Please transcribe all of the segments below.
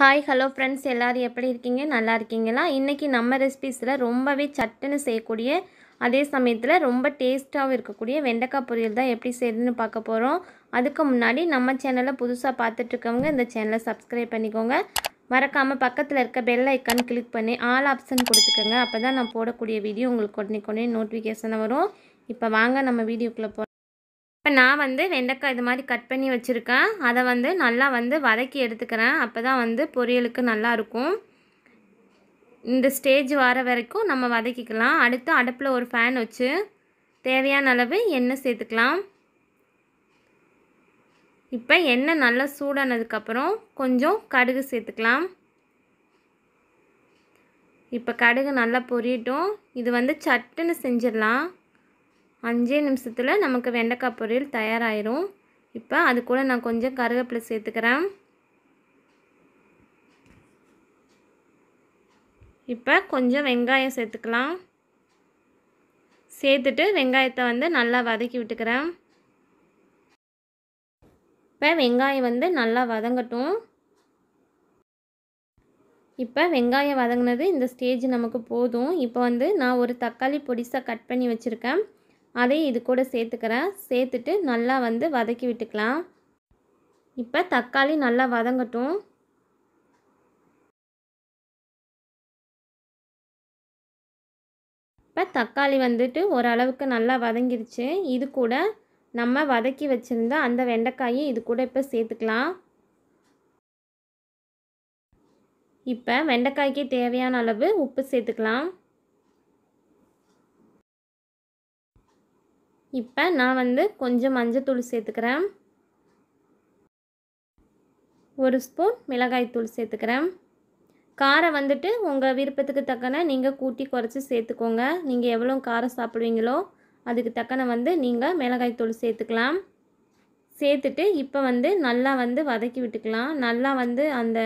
hi hello friends எல்லோரும் எப்படி இருக்கீங்க நல்லா இருக்கீங்களா இன்றைக்கி நம்ம ரெசிபிஸில் ரொம்பவே சட்டுன்னு செய்யக்கூடிய அதே சமயத்தில் ரொம்ப டேஸ்ட்டாகவும் இருக்கக்கூடிய வெண்டைக்காய் பொரியல் தான் எப்படி செய்யுதுன்னு பார்க்க போகிறோம் அதுக்கு முன்னாடி நம்ம சேனலை புதுசாக பார்த்துட்ருக்கவங்க இந்த சேனலை சப்ஸ்கிரைப் பண்ணிக்கோங்க மறக்காமல் பக்கத்தில் இருக்க பெல் ஐக்கான் கிளிக் பண்ணி ஆல் ஆப்ஷன் கொடுத்துக்கோங்க அப்போ தான் நான் போடக்கூடிய வீடியோ உங்களுக்கு உடனே உடனே நோட்டிஃபிகேஷன் வரும் இப்போ வாங்க நம்ம வீடியோக்குள்ளே போ இப்போ நான் வந்து வெண்டைக்காய் இது மாதிரி கட் பண்ணி வச்சுருக்கேன் அதை வந்து நல்லா வந்து வதக்கி எடுத்துக்கிறேன் அப்போ தான் வந்து பொரியலுக்கு நல்லாயிருக்கும் இந்த ஸ்டேஜ் வர வரைக்கும் நம்ம வதக்கிக்கலாம் அடுத்து அடுப்பில் ஒரு ஃபேன் வச்சு தேவையான அளவு எண்ணெய் சேர்த்துக்கலாம் இப்போ எண்ணெய் நல்லா சூடானதுக்கப்புறம் கொஞ்சம் கடுகு சேர்த்துக்கலாம் இப்போ கடுகு நல்லா பொரியட்டும் இது வந்து சட்டுன்னு செஞ்சிடலாம் அஞ்சே நிமிஷத்தில் நமக்கு வெண்டைக்காய் பொரியல் தயாராகிடும் இப்போ அது கூட நான் கொஞ்சம் கருவேப்பிலை சேர்த்துக்கிறேன் இப்போ கொஞ்சம் வெங்காயம் சேர்த்துக்கலாம் சேர்த்துட்டு வெங்காயத்தை வந்து நல்லா வதக்கி விட்டுக்கிறேன் இப்போ வெங்காயம் வந்து நல்லா வதங்கட்டும் இப்போ வெங்காயம் வதங்கினது இந்த ஸ்டேஜ் நமக்கு போதும் இப்போ வந்து நான் ஒரு தக்காளி பொடிசாக கட் பண்ணி வச்சுருக்கேன் அதையும் இது கூட சேர்த்துக்கிறேன் சேர்த்துட்டு நல்லா வந்து வதக்கி விட்டுக்கலாம் இப்போ தக்காளி நல்லா வதங்கட்டும் இப்போ தக்காளி வந்துட்டு ஓரளவுக்கு நல்லா வதங்கிருச்சு இது கூட நம்ம வதக்கி வச்சுருந்த அந்த வெண்டைக்காயை இது கூட இப்போ சேர்த்துக்கலாம் இப்போ வெண்டைக்காய்க்கு தேவையான அளவு உப்பு சேர்த்துக்கலாம் இப்போ நான் வந்து கொஞ்சம் மஞ்சத்தூள் சேர்த்துக்கிறேன் ஒரு ஸ்பூன் மிளகாய் தூள் சேர்த்துக்கிறேன் காரம் வந்துட்டு உங்கள் விருப்பத்துக்கு தக்கன நீங்கள் கூட்டி குறைச்சி சேர்த்துக்கோங்க நீங்கள் எவ்வளோ காரம் சாப்பிடுவீங்களோ அதுக்கு தக்கன வந்து நீங்கள் மிளகாய் தூள் சேர்த்துக்கலாம் சேர்த்துட்டு இப்போ வந்து நல்லா வந்து வதக்கி விட்டுக்கலாம் நல்லா வந்து அந்த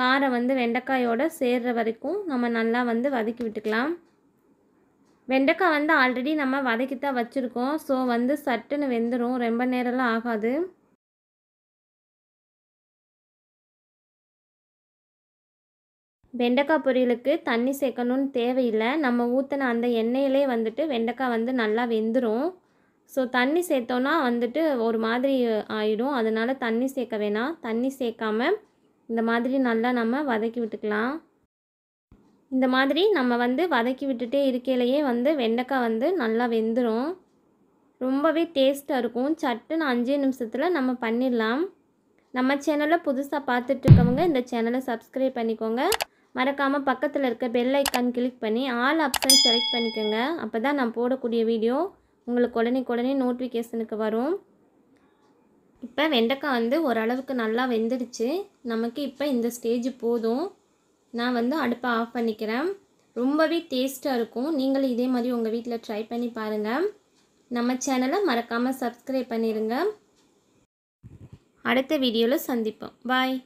காரை வந்து வெண்டைக்காயோடு சேர்கிற வரைக்கும் நம்ம நல்லா வந்து வதக்கி விட்டுக்கலாம் வெண்டைக்காய் வந்து ஆல்ரெடி நம்ம வதக்கி தான் வச்சுருக்கோம் ஸோ வந்து சட்டுன்னு வெந்துடும் ரொம்ப நேரம்லாம் ஆகாது வெண்டைக்காய் பொரியலுக்கு தண்ணி சேர்க்கணும்னு தேவையில்லை நம்ம ஊற்றின அந்த எண்ணெயிலே வந்துட்டு வெண்டைக்காய் வந்து நல்லா வெந்துடும் ஸோ தண்ணி சேர்த்தோன்னா வந்துட்டு ஒரு மாதிரி ஆயிடும் அதனால் தண்ணி சேர்க்க வேணாம் தண்ணி சேர்க்காம இந்த மாதிரி நல்லா நம்ம வதக்கி விட்டுக்கலாம் இந்த மாதிரி நம்ம வந்து வதக்கி விட்டுட்டே இருக்கையிலையே வந்து வெண்டைக்காய் வந்து நல்லா வெந்துடும் ரொம்பவே டேஸ்ட்டாக இருக்கும் சட்டுன்னு அஞ்சே நிமிஷத்தில் நம்ம பண்ணிடலாம் நம்ம சேனலை புதுசாக பார்த்துட்ருக்கவங்க இந்த சேனலை சப்ஸ்கிரைப் பண்ணிக்கோங்க மறக்காமல் பக்கத்தில் இருக்க பெல் ஐக்கான் கிளிக் பண்ணி ஆல் ஆப்ஷன் செலக்ட் பண்ணிக்கோங்க அப்போ தான் நான் போடக்கூடிய வீடியோ உங்களுக்கு உடனே உடனே நோட்டிஃபிகேஷனுக்கு வரும் இப்போ வெண்டைக்காய் வந்து ஓரளவுக்கு நல்லா வெந்துடுச்சு நமக்கு இப்போ இந்த ஸ்டேஜ் போதும் நான் வந்து அடுப்பை ஆஃப் பண்ணிக்கிறேன் ரொம்பவே டேஸ்ட்டாக இருக்கும் நீங்களும் இதே மாதிரி உங்கள் வீட்டில் ட்ரை பண்ணி பாருங்கள் நம்ம சேனலை மறக்காமல் சப்ஸ்கிரைப் பண்ணிடுங்க அடுத்த வீடியோவில் சந்திப்போம் பாய்